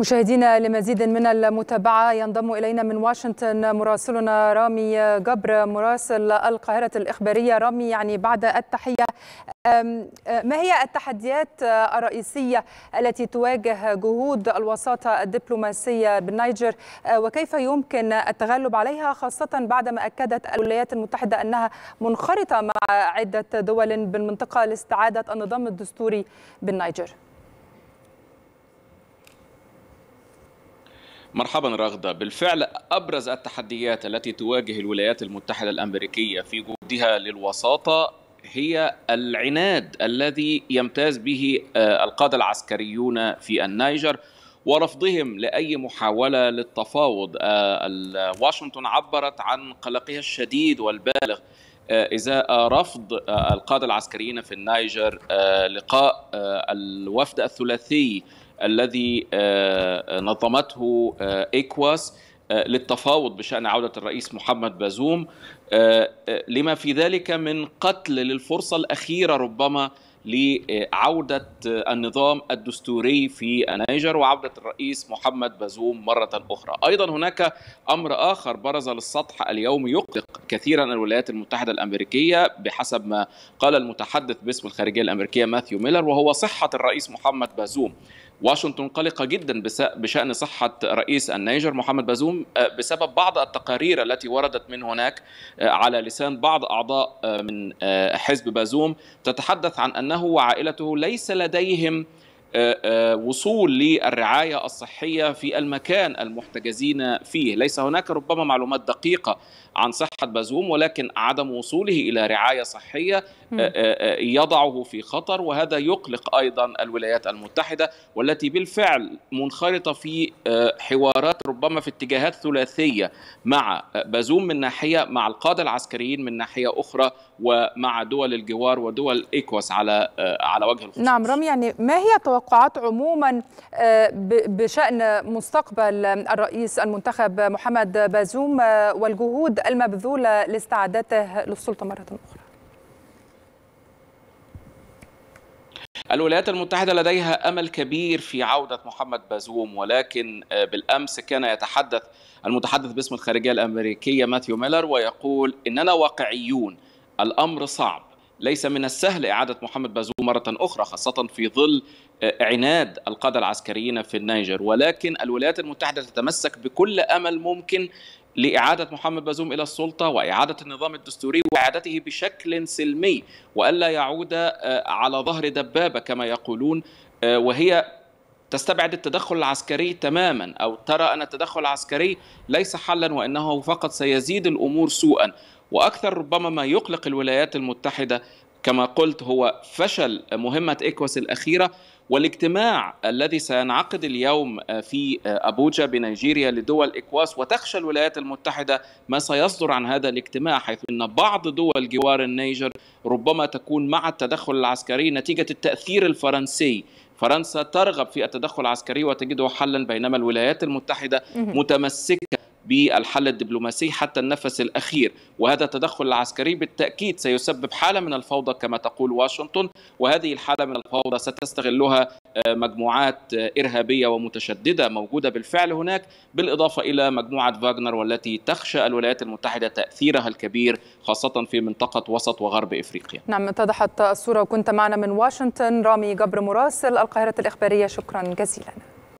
مشاهدينا لمزيد من المتابعة ينضم إلينا من واشنطن مراسلنا رامي جبر مراسل القاهرة الإخبارية رامي يعني بعد التحية ما هي التحديات الرئيسية التي تواجه جهود الوساطة الدبلوماسية بالنيجر وكيف يمكن التغلب عليها خاصة بعدما أكدت الولايات المتحدة أنها منخرطة مع عدة دول بالمنطقة لاستعادة النظام الدستوري بالنيجر؟ مرحبا رغدة بالفعل أبرز التحديات التي تواجه الولايات المتحدة الأمريكية في جهودها للوساطة هي العناد الذي يمتاز به آه، القادة العسكريون في النيجر ورفضهم لأي محاولة للتفاوض آه، واشنطن عبرت عن قلقها الشديد والبالغ ازاء آه، رفض القاده العسكريين في النيجر لقاء الوفد الثلاثي الذي آه، آه، نظمته إيكواس آه، للتفاوض بشأن عودة الرئيس محمد بازوم لما في ذلك من قتل للفرصة الأخيرة ربما لعودة النظام الدستوري في النيجر وعودة الرئيس محمد بازوم مرة أخرى أيضا هناك أمر آخر برز للسطح اليوم يقلق كثيرا الولايات المتحدة الأمريكية بحسب ما قال المتحدث باسم الخارجية الأمريكية ماثيو ميلر وهو صحة الرئيس محمد بازوم واشنطن قلقة جدا بشأن صحة رئيس النيجر محمد بازوم آه، بسبب بعض التقارير التي وردت من هناك آه، على لسان بعض أعضاء آه، من حزب بازوم تتحدث عن أنه وعائلته ليس لديهم وصول للرعايه الصحيه في المكان المحتجزين فيه، ليس هناك ربما معلومات دقيقه عن صحة بازوم ولكن عدم وصوله إلى رعاية صحية آه، آه، آه، يضعه في خطر وهذا يقلق أيضا الولايات المتحدة والتي بالفعل منخرطة في حوارات ربما في اتجاهات ثلاثية مع بازوم من ناحية مع القادة العسكريين من ناحية أخرى ومع دول الجوار ودول إيكوس على على وجه الخصوص نعم رامي يعني ما هي توقعات عموما بشأن مستقبل الرئيس المنتخب محمد بازوم والجهود المبذولة لاستعادته للسلطة مرة أخرى الولايات المتحدة لديها أمل كبير في عودة محمد بازوم ولكن آه، بالأمس كان يتحدث المتحدث باسم الخارجية الأمريكية ماثيو ميلر ويقول إننا واقعيون الأمر صعب ليس من السهل إعادة محمد بازوم مرة أخرى خاصة في ظل آه، عناد القادة العسكريين في النيجر ولكن الولايات المتحدة تتمسك بكل أمل ممكن لإعادة محمد بازوم إلى السلطة وإعادة النظام الدستوري وإعادته بشكل سلمي وألا يعود آه، على ظهر دبابة كما يقولون آه، وهي تستبعد التدخل العسكري تماما أو ترى أن التدخل العسكري ليس حلا وأنه فقط سيزيد الأمور سوءا وأكثر ربما ما يقلق الولايات المتحدة كما قلت هو فشل مهمة إكوس الأخيرة والاجتماع الذي سينعقد اليوم آه، في آه، أبوجا بنيجيريا لدول إكواس وتخشى الولايات المتحدة ما سيصدر عن هذا الاجتماع حيث أن بعض دول جوار النيجر ربما تكون مع التدخل العسكري نتيجة التأثير الفرنسي فرنسا ترغب في التدخل العسكري وتجده حلا بينما الولايات المتحدة متمسكة بالحل الدبلوماسي حتى النفس الاخير وهذا التدخل العسكري بالتاكيد سيسبب حاله من الفوضى كما تقول واشنطن وهذه الحاله من الفوضى ستستغلها آه، مجموعات آه، ارهابيه ومتشدده موجوده بالفعل هناك بالاضافه الى مجموعه فاغنر والتي تخشى الولايات المتحده تاثيرها الكبير خاصه في منطقه وسط وغرب افريقيا. نعم اتضحت الصوره وكنت معنا من واشنطن رامي جبر مراسل القاهره الاخباريه شكرا جزيلا.